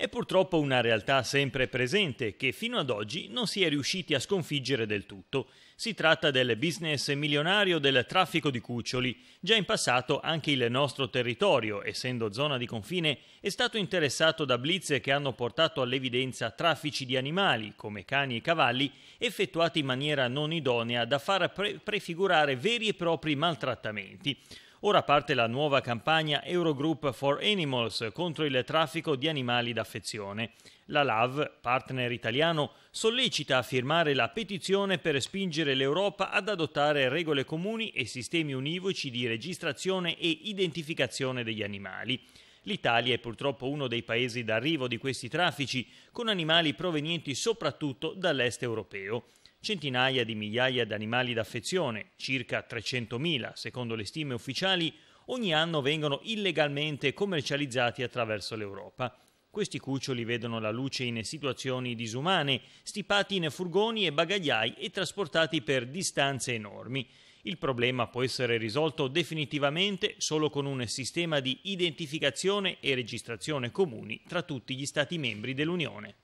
È purtroppo una realtà sempre presente che fino ad oggi non si è riusciti a sconfiggere del tutto. Si tratta del business milionario del traffico di cuccioli. Già in passato anche il nostro territorio, essendo zona di confine, è stato interessato da blitz che hanno portato all'evidenza traffici di animali, come cani e cavalli, effettuati in maniera non idonea da far pre- prefigurare veri e propri maltrattamenti. Ora parte la nuova campagna Eurogroup for Animals contro il traffico di animali d'affezione. La LAV, partner italiano, sollecita a firmare la petizione per spingere l'Europa ad adottare regole comuni e sistemi univoci di registrazione e identificazione degli animali. L'Italia è purtroppo uno dei paesi d'arrivo di questi traffici, con animali provenienti soprattutto dall'est europeo. Centinaia di migliaia di animali d'affezione, circa 300.000 secondo le stime ufficiali, ogni anno vengono illegalmente commercializzati attraverso l'Europa. Questi cuccioli vedono la luce in situazioni disumane, stipati in furgoni e bagagliai e trasportati per distanze enormi. Il problema può essere risolto definitivamente solo con un sistema di identificazione e registrazione comuni tra tutti gli Stati membri dell'Unione.